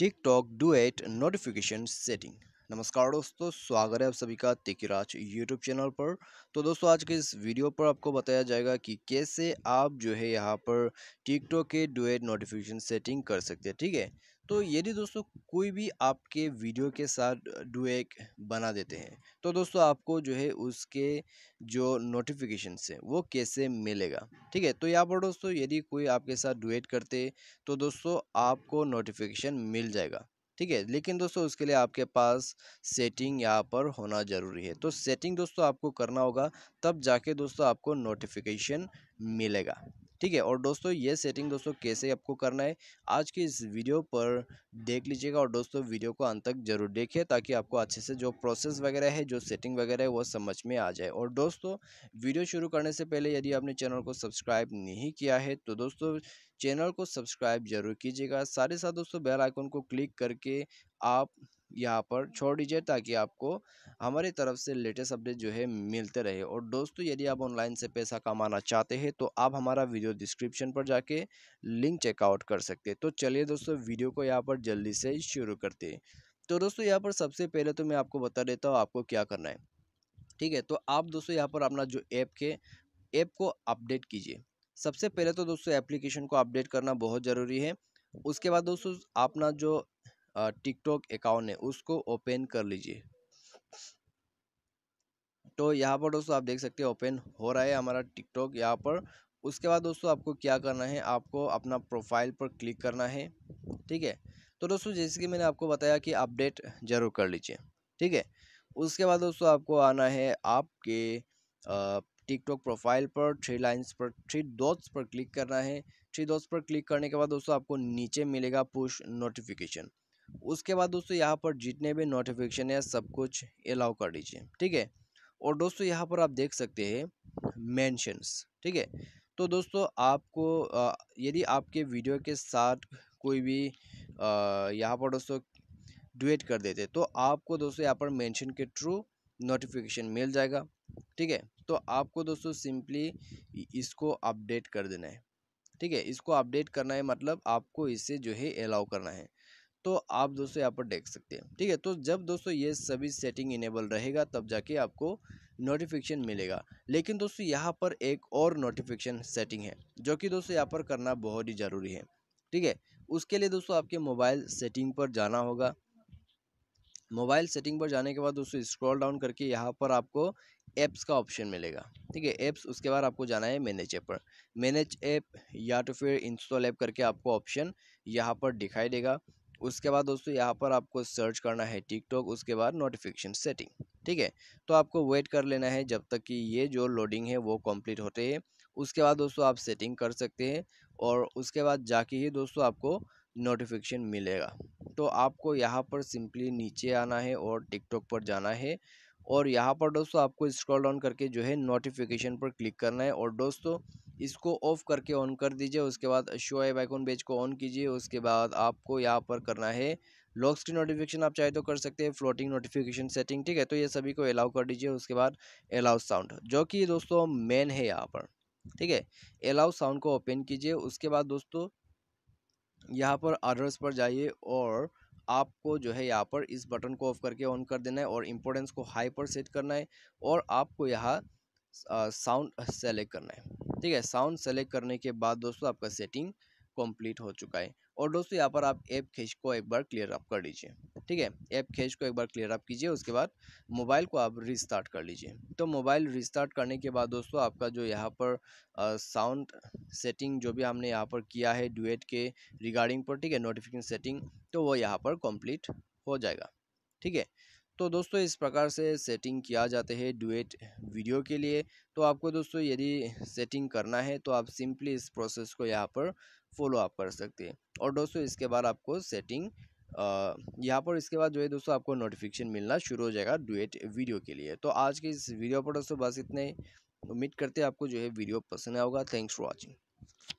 TikTok duet notification setting नमस्कार दोस्तों स्वागत है आप सभी का तिकराज यूट्यूब चैनल पर तो दोस्तों आज के इस वीडियो पर आपको बताया जाएगा कि कैसे आप जो है यहाँ पर टिकटॉक के डुएट नोटिफिकेशन सेटिंग कर सकते हैं ठीक है तो यदि दोस्तों कोई भी आपके वीडियो के साथ डुएक बना देते हैं तो दोस्तों आपको जो है उसके जो नोटिफिकेशन है वो कैसे मिलेगा ठीक है तो यहाँ पर दोस्तों यदि कोई आपके साथ डुएट करते तो दोस्तों आपको नोटिफिकेशन मिल जाएगा ठीक है लेकिन दोस्तों उसके लिए आपके पास सेटिंग यहाँ पर होना ज़रूरी है तो सेटिंग दोस्तों आपको करना होगा तब जाके दोस्तों आपको नोटिफिकेशन मिलेगा ठीक है और दोस्तों ये सेटिंग दोस्तों कैसे आपको करना है आज की इस वीडियो पर देख लीजिएगा और दोस्तों वीडियो को अंत तक जरूर देखिए ताकि आपको अच्छे से जो प्रोसेस वगैरह है जो सेटिंग वगैरह है वो समझ में आ जाए और दोस्तों वीडियो शुरू करने से पहले यदि आपने चैनल को सब्सक्राइब नहीं किया है तो दोस्तों चैनल को सब्सक्राइब जरूर कीजिएगा सारे साथ दोस्तों बेल आइकन को क्लिक करके आप यहाँ पर छोड़ दीजिए ताकि आपको हमारी तरफ से लेटेस्ट अपडेट जो है मिलते रहे और दोस्तों यदि आप ऑनलाइन से पैसा कमाना चाहते हैं तो आप हमारा वीडियो डिस्क्रिप्शन पर जाके लिंक चेकआउट कर सकते हैं तो चलिए दोस्तों वीडियो को यहाँ पर जल्दी से शुरू करते हैं तो दोस्तों यहाँ पर सबसे पहले तो मैं आपको बता देता हूँ आपको क्या करना है ठीक है तो आप दोस्तों यहाँ पर अपना जो ऐप के ऐप को अपडेट कीजिए सबसे पहले तो दोस्तों एप्लीकेशन को अपडेट करना बहुत ज़रूरी है उसके बाद दोस्तों अपना जो टिकटॉक अकाउंट है उसको ओपन कर लीजिए तो यहाँ पर दोस्तों आप देख सकते हैं ओपन हो रहा है हमारा टिकटॉक यहाँ पर उसके बाद दोस्तों आपको क्या करना है आपको अपना प्रोफाइल पर क्लिक करना है ठीक है तो दोस्तों जैसे कि मैंने आपको बताया कि अपडेट ज़रूर कर लीजिए ठीक है उसके बाद दोस्तों आपको आना है आपके टिकटॉक प्रोफाइल पर थ्री लाइन्स पर थ्री डॉट्स पर क्लिक करना है थ्री डॉट्स पर क्लिक करने के बाद दोस्तों आपको नीचे मिलेगा पुश नोटिफिकेशन उसके बाद दोस्तों यहाँ पर जितने भी नोटिफिकेशन है सब कुछ अलाउ कर दीजिए ठीक है और दोस्तों यहाँ पर आप देख सकते हैं मैंशंस ठीक है तो दोस्तों आपको यदि आपके वीडियो के साथ कोई भी यहाँ पर दोस्तों डुएट कर देते तो आपको दोस्तों यहाँ पर मेंशन के थ्रू नोटिफिकेशन मिल जाएगा ठीक है तो आपको दोस्तों सिंपली इसको अपडेट कर देना है ठीक है इसको अपडेट करना है मतलब आपको इसे जो है अलाउ करना है तो आप दोस्तों यहाँ पर देख सकते हैं ठीक है तो जब दोस्तों ये सभी सेटिंग इनेबल रहेगा तब जाके आपको नोटिफिकेशन मिलेगा लेकिन दोस्तों यहाँ पर एक और नोटिफिकेशन सेटिंग है जो कि दोस्तों यहाँ पर करना बहुत ही ज़रूरी है ठीक है उसके लिए दोस्तों आपके मोबाइल सेटिंग पर जाना होगा मोबाइल सेटिंग पर जाने के बाद दोस्तों स्क्रॉल डाउन करके यहाँ पर आपको ऐप्स का ऑप्शन मिलेगा ठीक है ऐप्स उसके बाद आपको जाना है मैनेज ऐप पर मैनेज ऐप या तो फिर इंस्टॉल ऐप करके आपको ऑप्शन यहाँ पर दिखाई देगा उसके बाद दोस्तों यहाँ पर आपको सर्च करना है टिकटॉक उसके बाद नोटिफिकेशन सेटिंग ठीक है तो आपको वेट कर लेना है जब तक कि ये जो लोडिंग है वो कंप्लीट होते हैं उसके बाद दोस्तों आप सेटिंग कर सकते हैं और उसके बाद जाके ही दोस्तों आपको नोटिफिकेशन मिलेगा तो आपको यहाँ पर सिंपली नीचे आना है और टिकटॉक पर जाना है और यहाँ पर दोस्तों आपको स्क्रॉल डाउन करके जो है नोटिफिकेशन पर क्लिक करना है और दोस्तों इसको ऑफ़ करके ऑन कर दीजिए उसके बाद शो ए आइकॉन पेज को ऑन कीजिए उसके बाद आपको यहाँ पर करना है लॉक स्क्रीन नोटिफिकेशन आप चाहे तो कर सकते हैं फ्लोटिंग नोटिफिकेशन सेटिंग ठीक है तो ये सभी को अलाउ कर दीजिए उसके बाद अलाउ साउंड जो कि दोस्तों मेन है यहाँ पर ठीक है अलाउ साउंड को ओपन कीजिए उसके बाद दोस्तों यहाँ पर आर्डर्स पर जाइए और आपको जो है यहाँ पर इस बटन को ऑफ करके ऑन कर देना है और इम्पोर्टेंस को हाई पर सेट करना है और आपको यहाँ साउंड सेलेक्ट करना है ठीक है साउंड सेलेक्ट करने के बाद दोस्तों आपका सेटिंग कंप्लीट हो चुका है और दोस्तों यहाँ पर आप ऐप खेच को एक बार क्लियर अप कर लीजिए ठीक है ऐप खेच को एक बार क्लियर अप कीजिए उसके बाद मोबाइल को आप रिस्टार्ट कर लीजिए तो मोबाइल रिस्टार्ट करने के बाद दोस्तों आपका जो यहाँ पर साउंड सेटिंग जो भी हमने यहाँ पर किया है डुएट के रिगार्डिंग पर ठीक है नोटिफिकेशन सेटिंग तो वो यहाँ पर कम्प्लीट हो जाएगा ठीक है तो दोस्तों इस प्रकार से सेटिंग किया जाते हैं डुएट वीडियो के लिए तो आपको दोस्तों यदि सेटिंग करना है तो आप सिंपली इस प्रोसेस को यहाँ पर फॉलो आप कर सकते हैं और दोस्तों इसके बाद आपको सेटिंग यहाँ पर इसके बाद जो है दोस्तों आपको नोटिफिकेशन मिलना शुरू हो जाएगा डुएट वीडियो के लिए तो आज के इस वीडियो पर दोस्तों बस इतने उम्मीद करते हैं आपको जो है वीडियो पसंद आएगा थैंक्स फॉर वॉचिंग